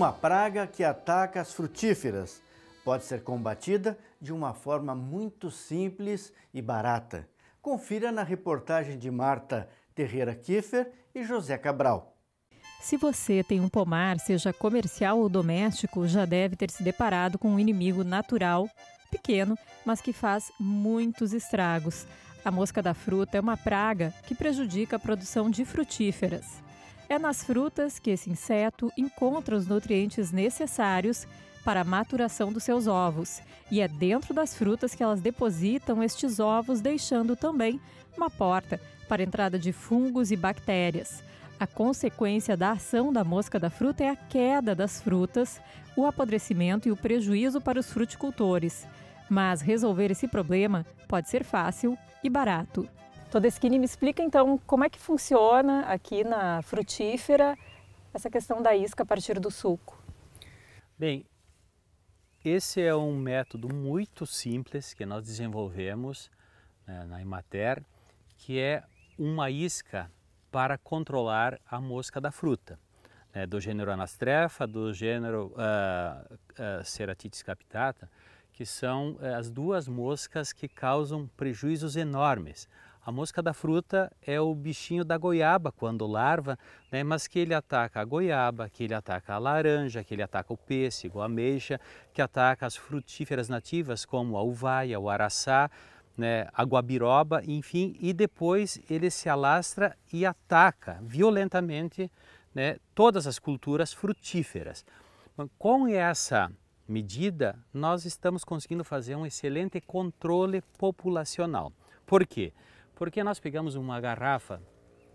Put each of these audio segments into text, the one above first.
uma praga que ataca as frutíferas. Pode ser combatida de uma forma muito simples e barata. Confira na reportagem de Marta Terreira Kiefer e José Cabral. Se você tem um pomar, seja comercial ou doméstico, já deve ter se deparado com um inimigo natural, pequeno, mas que faz muitos estragos. A mosca da fruta é uma praga que prejudica a produção de frutíferas. É nas frutas que esse inseto encontra os nutrientes necessários para a maturação dos seus ovos. E é dentro das frutas que elas depositam estes ovos, deixando também uma porta para a entrada de fungos e bactérias. A consequência da ação da mosca da fruta é a queda das frutas, o apodrecimento e o prejuízo para os fruticultores. Mas resolver esse problema pode ser fácil e barato. Toda me explica então como é que funciona aqui na frutífera essa questão da isca a partir do suco. Bem, esse é um método muito simples que nós desenvolvemos né, na Imater, que é uma isca para controlar a mosca da fruta, né, do gênero Anastrefa, do gênero uh, ah, uh, ah, Ceratitis capitata, que são eh, as duas moscas que causam prejuízos enormes a mosca da fruta é o bichinho da goiaba quando larva, né? mas que ele ataca a goiaba, que ele ataca a laranja, que ele ataca o pêssego, a ameixa, que ataca as frutíferas nativas como a uvaia, o araçá, né, a guabiroba, enfim, e depois ele se alastra e ataca violentamente né, todas as culturas frutíferas. Com essa medida, nós estamos conseguindo fazer um excelente controle populacional. Por quê? Porque nós pegamos uma garrafa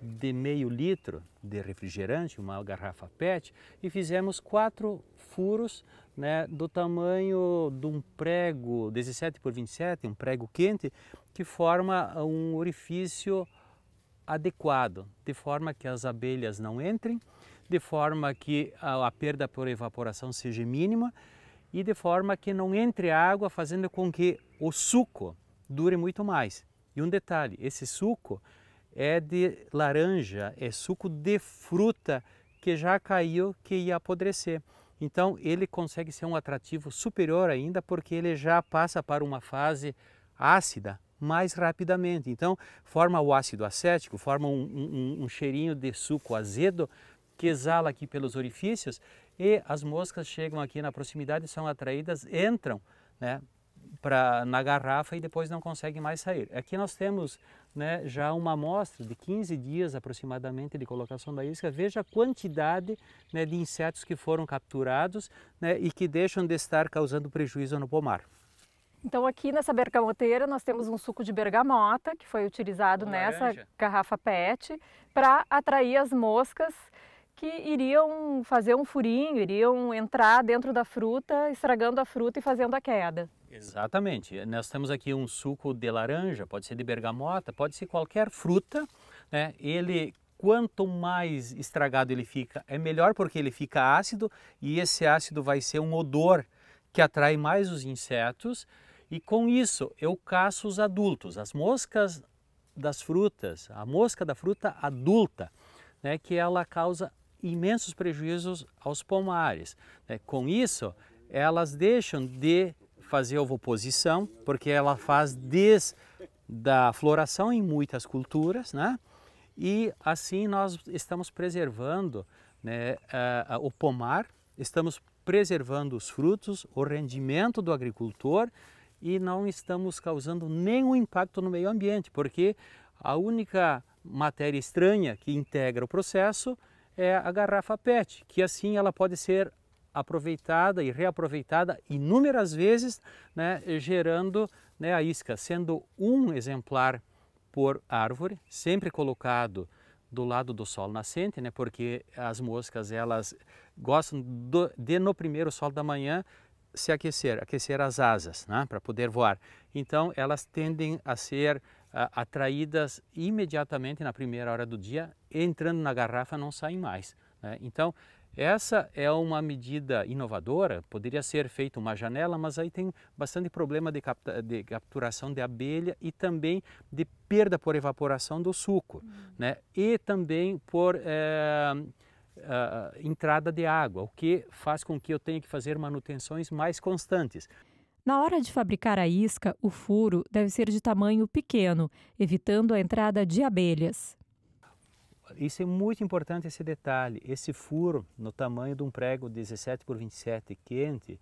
de meio litro de refrigerante, uma garrafa PET, e fizemos quatro furos né, do tamanho de um prego 17 por 27, um prego quente, que forma um orifício adequado, de forma que as abelhas não entrem, de forma que a, a perda por evaporação seja mínima e de forma que não entre água, fazendo com que o suco dure muito mais. E um detalhe, esse suco é de laranja, é suco de fruta que já caiu, que ia apodrecer. Então ele consegue ser um atrativo superior ainda porque ele já passa para uma fase ácida mais rapidamente. Então forma o ácido acético, forma um, um, um cheirinho de suco azedo que exala aqui pelos orifícios e as moscas chegam aqui na proximidade, são atraídas, entram né, pra, na garrafa e depois não consegue mais sair. Aqui nós temos né, já uma amostra de 15 dias aproximadamente de colocação da isca. Veja a quantidade né, de insetos que foram capturados né, e que deixam de estar causando prejuízo no pomar. Então aqui nessa bergamoteira nós temos um suco de bergamota que foi utilizado Laranja. nessa garrafa PET para atrair as moscas que iriam fazer um furinho, iriam entrar dentro da fruta, estragando a fruta e fazendo a queda. Exatamente. Nós temos aqui um suco de laranja, pode ser de bergamota, pode ser qualquer fruta. Né? Ele, quanto mais estragado ele fica, é melhor porque ele fica ácido e esse ácido vai ser um odor que atrai mais os insetos. E com isso, eu caço os adultos, as moscas das frutas, a mosca da fruta adulta, né, que ela causa imensos prejuízos aos pomares. Né? Com isso, elas deixam de fazer ovoposição, porque ela faz desde da floração em muitas culturas, né? E assim nós estamos preservando né, o pomar, estamos preservando os frutos, o rendimento do agricultor e não estamos causando nenhum impacto no meio ambiente, porque a única matéria estranha que integra o processo é a garrafa PET, que assim ela pode ser aproveitada e reaproveitada inúmeras vezes, né, gerando né, a isca, sendo um exemplar por árvore, sempre colocado do lado do sol nascente, né, porque as moscas elas gostam do, de no primeiro sol da manhã se aquecer, aquecer as asas, né, para poder voar. Então elas tendem a ser uh, atraídas imediatamente na primeira hora do dia, entrando na garrafa não saem mais. Né? Então essa é uma medida inovadora, poderia ser feita uma janela, mas aí tem bastante problema de, capta, de capturação de abelha e também de perda por evaporação do suco, uhum. né? E também por é, eh, a, eh, eh, entrada de água, o que faz com que eu tenha que fazer manutenções mais constantes. Na hora de fabricar a isca, o furo deve ser de tamanho pequeno, evitando a entrada de abelhas isso é muito importante esse detalhe. Esse furo no tamanho de um prego 17 por 27 quente,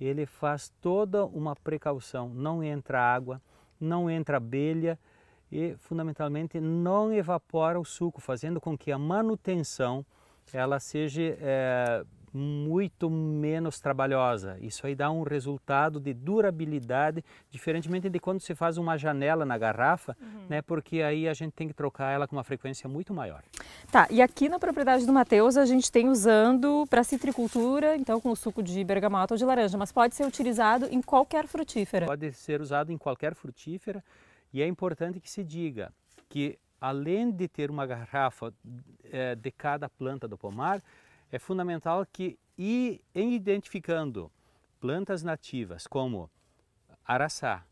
ele faz toda uma precaução. Não entra água, não entra abelha e fundamentalmente não evapora o suco, fazendo com que a manutenção ela seja é, muito menos trabalhosa. Isso aí dá um resultado de durabilidade, diferentemente de quando se faz uma janela na garrafa, uhum. né? Porque aí a gente tem que trocar ela com uma frequência muito maior. Tá, e aqui na propriedade do Mateus a gente tem usando para citricultura, então com o suco de bergamota ou de laranja, mas pode ser utilizado em qualquer frutífera. Pode ser usado em qualquer frutífera e é importante que se diga que além de ter uma garrafa é, de cada planta do pomar, é fundamental que ir identificando plantas nativas como araçá,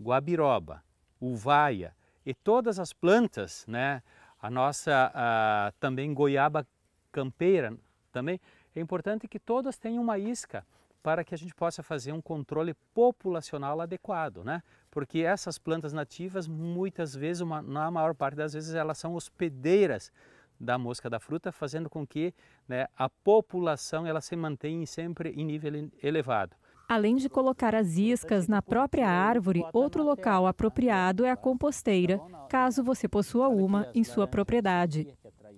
guabiroba, uvaia e todas as plantas, né? A nossa a, também goiaba campeira também é importante que todas tenham uma isca para que a gente possa fazer um controle populacional adequado, né? Porque essas plantas nativas, muitas vezes, uma, na maior parte das vezes, elas são hospedeiras da mosca da fruta, fazendo com que né, a população ela se mantenha sempre em nível elevado. Além de colocar as iscas na própria árvore, outro local apropriado é a composteira, caso você possua uma em sua propriedade.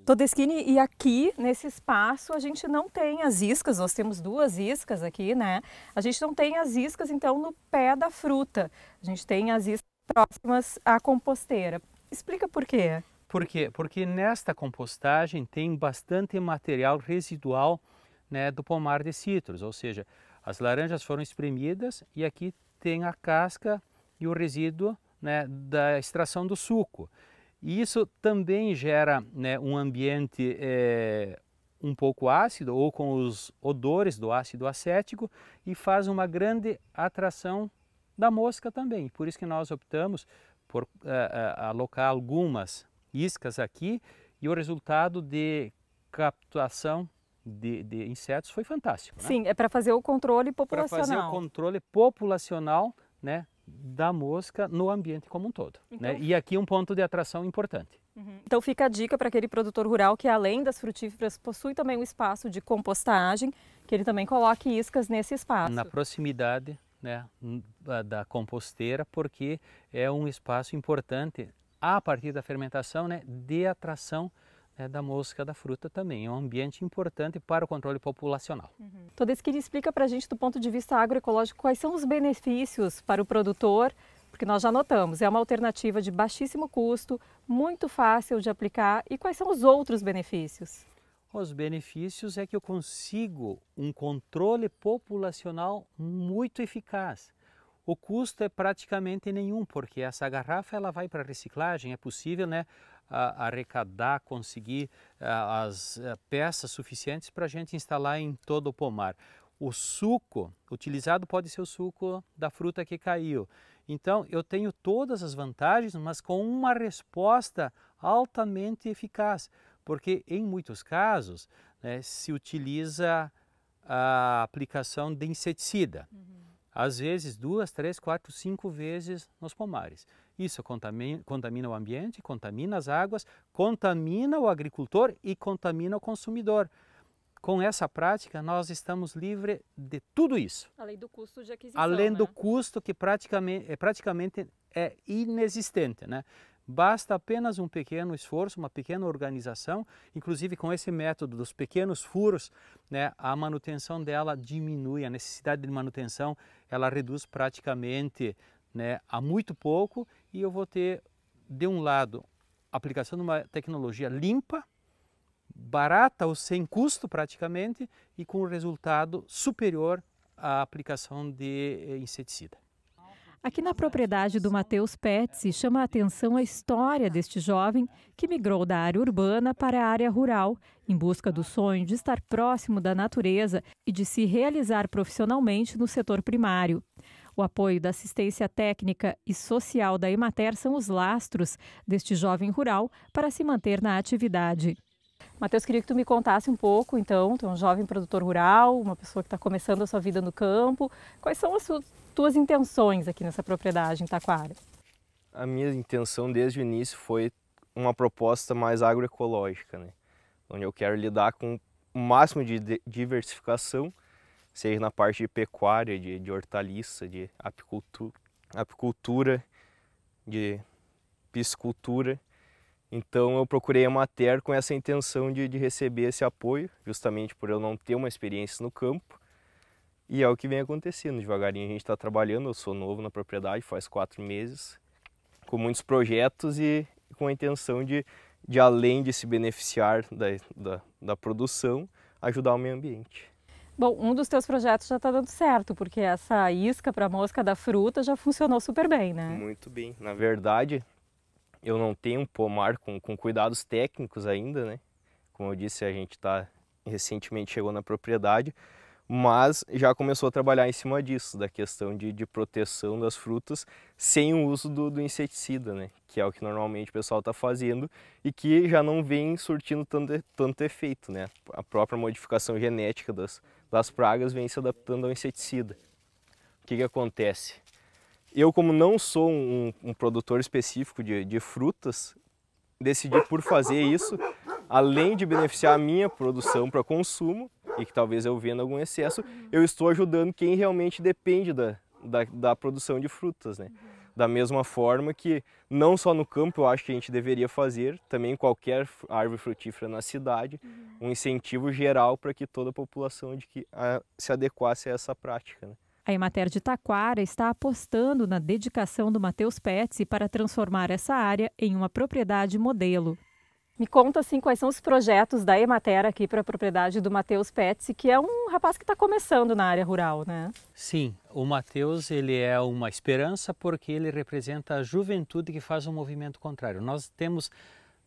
Todeschini, e aqui nesse espaço a gente não tem as iscas, nós temos duas iscas aqui, né? A gente não tem as iscas, então, no pé da fruta. A gente tem as iscas próximas à composteira. Explica por quê. Por quê? Porque nesta compostagem tem bastante material residual né, do pomar de citros, ou seja, as laranjas foram espremidas e aqui tem a casca e o resíduo né, da extração do suco. E isso também gera né, um ambiente é, um pouco ácido ou com os odores do ácido acético e faz uma grande atração da mosca também. Por isso que nós optamos por uh, uh, alocar algumas iscas aqui e o resultado de captação de, de insetos foi fantástico. Né? Sim, é para fazer o controle populacional. Para fazer o controle populacional né, da mosca no ambiente como um todo. Né? Então... Né? E aqui um ponto de atração importante. Uhum. Então fica a dica para aquele produtor rural que além das frutíferas possui também um espaço de compostagem, que ele também coloque iscas nesse espaço. Na proximidade né, da composteira, porque é um espaço importante a partir da fermentação, né, de atração né, da mosca da fruta também. É um ambiente importante para o controle populacional. Uhum. Toda isso que ele explica para a gente do ponto de vista agroecológico, quais são os benefícios para o produtor, porque nós já notamos, é uma alternativa de baixíssimo custo, muito fácil de aplicar. E quais são os outros benefícios? Os benefícios é que eu consigo um controle populacional muito eficaz o custo é praticamente nenhum, porque essa garrafa ela vai para reciclagem, é possível né, arrecadar, conseguir eh, as eh, peças suficientes para a gente instalar em todo o pomar. O suco utilizado pode ser o suco da fruta que caiu. Então eu tenho todas as vantagens, mas com uma resposta altamente eficaz, porque em muitos casos né, se utiliza a aplicação de inseticida. Uhum às vezes duas, três, quatro, cinco vezes nos pomares. Isso contamina, contamina, o ambiente, contamina as águas, contamina o agricultor e contamina o consumidor. Com essa prática, nós estamos livres de tudo isso. Além do custo de aquisição. Além né? do custo que praticamente, praticamente é inexistente. Né? Basta apenas um pequeno esforço, uma pequena organização, inclusive com esse método dos pequenos furos, né, a manutenção dela diminui, a necessidade de manutenção ela reduz praticamente né, a muito pouco e eu vou ter, de um lado, a aplicação de uma tecnologia limpa, barata ou sem custo praticamente e com um resultado superior à aplicação de eh, inseticida. Aqui na propriedade do Matheus Petzi, chama a atenção a história deste jovem que migrou da área urbana para a área rural, em busca do sonho de estar próximo da natureza e de se realizar profissionalmente no setor primário. O apoio da assistência técnica e social da Emater são os lastros deste jovem rural para se manter na atividade. Matheus, queria que tu me contasse um pouco, então, tu é um jovem produtor rural, uma pessoa que está começando a sua vida no campo. Quais são as tuas intenções aqui nessa propriedade em Taquara? A minha intenção desde o início foi uma proposta mais agroecológica, né? onde eu quero lidar com o máximo de diversificação, seja na parte de pecuária, de, de hortaliça, de apicultura, apicultura, de piscicultura então eu procurei a Mater com essa intenção de, de receber esse apoio, justamente por eu não ter uma experiência no campo. E é o que vem acontecendo, devagarinho a gente está trabalhando, eu sou novo na propriedade, faz quatro meses, com muitos projetos e com a intenção de, de além de se beneficiar da, da, da produção, ajudar o meio ambiente. Bom, um dos teus projetos já está dando certo, porque essa isca para mosca da fruta já funcionou super bem, né? Muito bem. Na verdade, eu não tenho pomar com, com cuidados técnicos ainda, né? Como eu disse, a gente tá recentemente chegou na propriedade, mas já começou a trabalhar em cima disso, da questão de, de proteção das frutas sem o uso do, do inseticida, né? Que é o que normalmente o pessoal está fazendo e que já não vem surtindo tanto, tanto efeito, né? A própria modificação genética das, das pragas vem se adaptando ao inseticida. O que, que acontece? Eu, como não sou um, um produtor específico de, de frutas, decidi por fazer isso, além de beneficiar a minha produção para consumo, e que talvez eu venda algum excesso, eu estou ajudando quem realmente depende da, da, da, produção de frutas, né? Da mesma forma que não só no campo eu acho que a gente deveria fazer, também qualquer árvore frutífera na cidade, um incentivo geral para que toda a população de que a, se adequasse a essa prática. Né? A Emater de Taquara está apostando na dedicação do Matheus Petzi para transformar essa área em uma propriedade modelo. Me conta assim quais são os projetos da Emater aqui para a propriedade do Matheus Petzi, que é um rapaz que está começando na área rural, né? Sim, o Matheus ele é uma esperança porque ele representa a juventude que faz um movimento contrário. Nós temos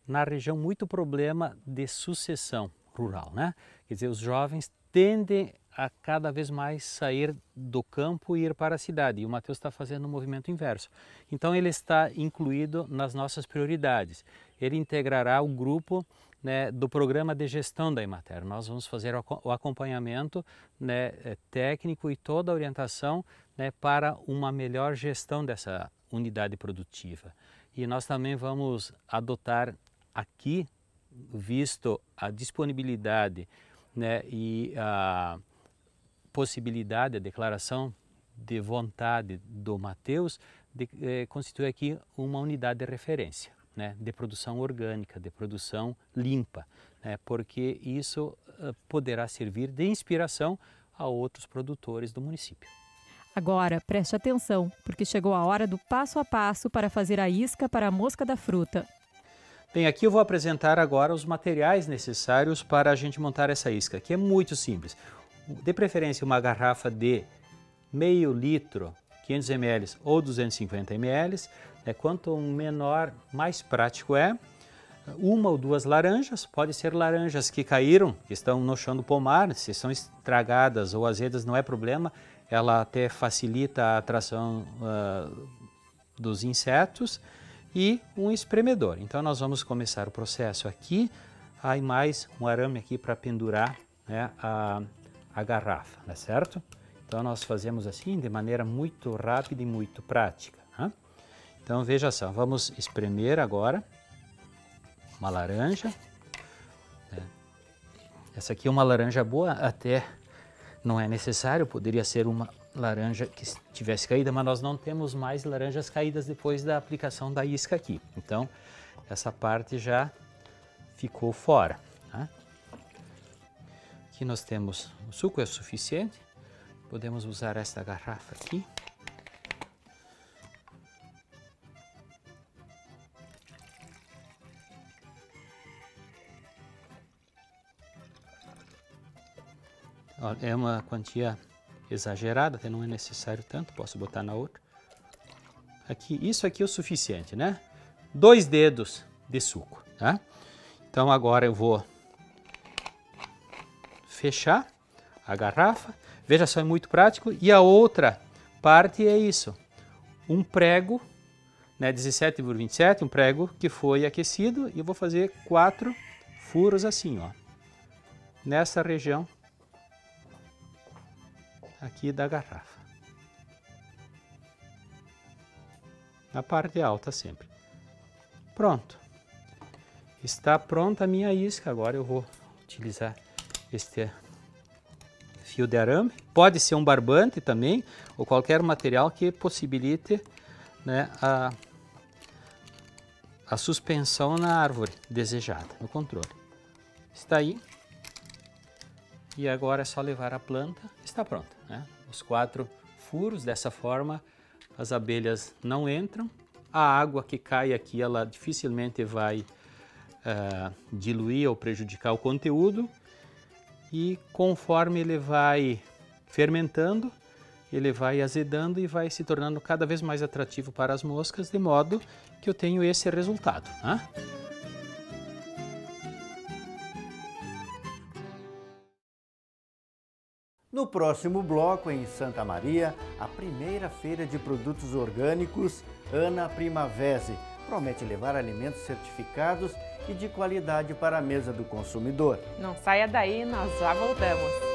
na região muito problema de sucessão rural, né? Quer dizer, os jovens tendem a cada vez mais sair do campo e ir para a cidade. E o Mateus está fazendo um movimento inverso. Então ele está incluído nas nossas prioridades. Ele integrará o grupo né, do programa de gestão da Imater. Nós vamos fazer o acompanhamento né, eh, técnico e toda a orientação né, para uma melhor gestão dessa unidade produtiva. E nós também vamos adotar aqui, visto a disponibilidade né, e a possibilidade, a declaração de vontade do Mateus de, eh, constitui aqui uma unidade de referência, né, de produção orgânica, de produção limpa, né, porque isso eh, poderá servir de inspiração a outros produtores do município. Agora, preste atenção, porque chegou a hora do passo a passo para fazer a isca para a mosca da fruta. Bem, aqui eu vou apresentar agora os materiais necessários para a gente montar essa isca, que é muito simples de preferência uma garrafa de meio litro, 500 ml ou 250 ml. Né? Quanto menor, mais prático é. Uma ou duas laranjas, pode ser laranjas que caíram, que estão no chão do pomar, se são estragadas ou azedas, não é problema, ela até facilita a atração uh, dos insetos. E um espremedor. Então, nós vamos começar o processo aqui. Aí, mais um arame aqui para pendurar né, a, a garrafa, né, certo? Então nós fazemos assim de maneira muito rápida e muito prática. Né? Então veja só, vamos espremer agora uma laranja. Né? Essa aqui é uma laranja boa, até não é necessário, poderia ser uma laranja que tivesse caída, mas nós não temos mais laranjas caídas depois da aplicação da isca aqui. Então essa parte já ficou fora. Aqui nós temos o suco é o suficiente. Podemos usar esta garrafa aqui. É uma quantia exagerada, até não é necessário tanto, posso botar na outra. Aqui, isso aqui é o suficiente, né? Dois dedos de suco, tá? Então agora eu vou fechar a garrafa. Veja só, é muito prático. E a outra parte é isso, um prego, né, 17 por 27, um prego que foi aquecido e eu vou fazer quatro furos assim, ó, nessa região aqui da garrafa. Na parte alta sempre. Pronto. Está pronta a minha isca, agora eu vou utilizar este fio de arame. Pode ser um barbante também, ou qualquer material que possibilite né, a, a suspensão na árvore desejada, no controle. Está aí. E agora é só levar a planta, está pronta. Né? Os quatro furos, dessa forma as abelhas não entram, a água que cai aqui ela dificilmente vai uh, diluir ou prejudicar o conteúdo e conforme ele vai fermentando, ele vai azedando e vai se tornando cada vez mais atrativo para as moscas, de modo que eu tenho esse resultado. Né? No próximo bloco, em Santa Maria, a primeira feira de produtos orgânicos Ana Primavese promete levar alimentos certificados e de qualidade para a mesa do consumidor. Não saia daí, nós já voltamos.